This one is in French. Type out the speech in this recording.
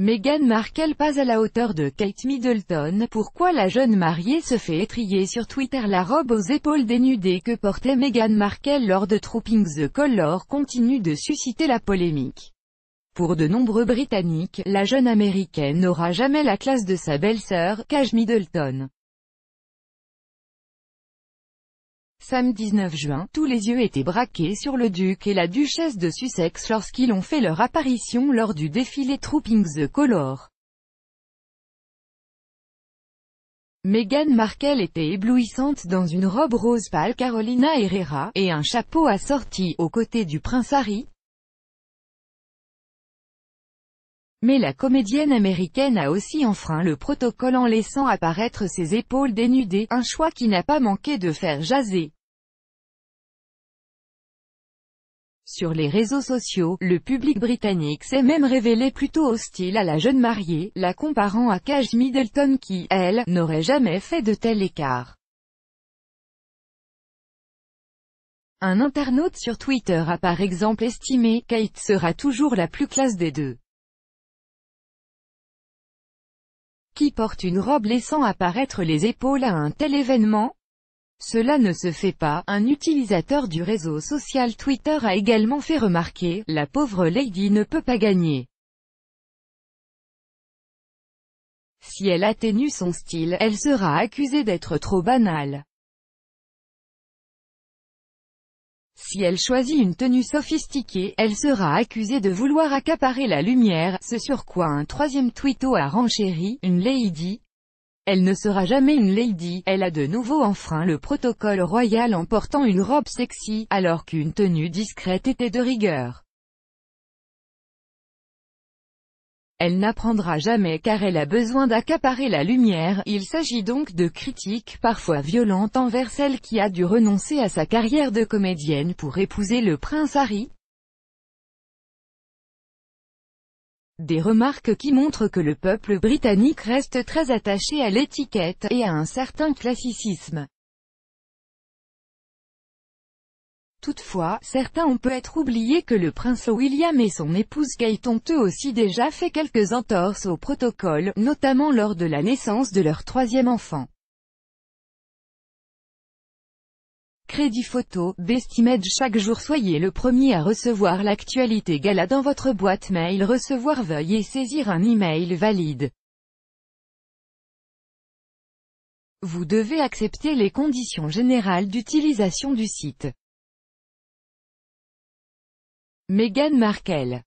Meghan Markle pas à la hauteur de Kate Middleton, pourquoi la jeune mariée se fait étrier sur Twitter La robe aux épaules dénudées que portait Meghan Markle lors de Trooping the Color continue de susciter la polémique. Pour de nombreux Britanniques, la jeune Américaine n'aura jamais la classe de sa belle-sœur, Cage Middleton. Samedi 19 juin, tous les yeux étaient braqués sur le duc et la duchesse de Sussex lorsqu'ils ont fait leur apparition lors du défilé Trooping the Color. Meghan Markle était éblouissante dans une robe rose pâle Carolina Herrera, et un chapeau assorti, aux côtés du prince Harry. Mais la comédienne américaine a aussi enfreint le protocole en laissant apparaître ses épaules dénudées, un choix qui n'a pas manqué de faire jaser. Sur les réseaux sociaux, le public britannique s'est même révélé plutôt hostile à la jeune mariée, la comparant à Cage Middleton qui, elle, n'aurait jamais fait de tel écart. Un internaute sur Twitter a par exemple estimé « Kate sera toujours la plus classe des deux ». Qui porte une robe laissant apparaître les épaules à un tel événement cela ne se fait pas, un utilisateur du réseau social Twitter a également fait remarquer, la pauvre Lady ne peut pas gagner. Si elle atténue son style, elle sera accusée d'être trop banale. Si elle choisit une tenue sophistiquée, elle sera accusée de vouloir accaparer la lumière, ce sur quoi un troisième twitto a renchéri, une lady, elle ne sera jamais une lady, elle a de nouveau enfreint le protocole royal en portant une robe sexy, alors qu'une tenue discrète était de rigueur. Elle n'apprendra jamais car elle a besoin d'accaparer la lumière, il s'agit donc de critiques parfois violentes envers celle qui a dû renoncer à sa carrière de comédienne pour épouser le prince Harry. Des remarques qui montrent que le peuple britannique reste très attaché à l'étiquette, et à un certain classicisme. Toutefois, certains ont peut-être oublié que le prince William et son épouse Kate ont eux aussi déjà fait quelques entorses au protocole, notamment lors de la naissance de leur troisième enfant. Crédit photo, Best chaque jour soyez le premier à recevoir l'actualité gala dans votre boîte mail recevoir veuillez saisir un email valide. Vous devez accepter les conditions générales d'utilisation du site. Megan Markel.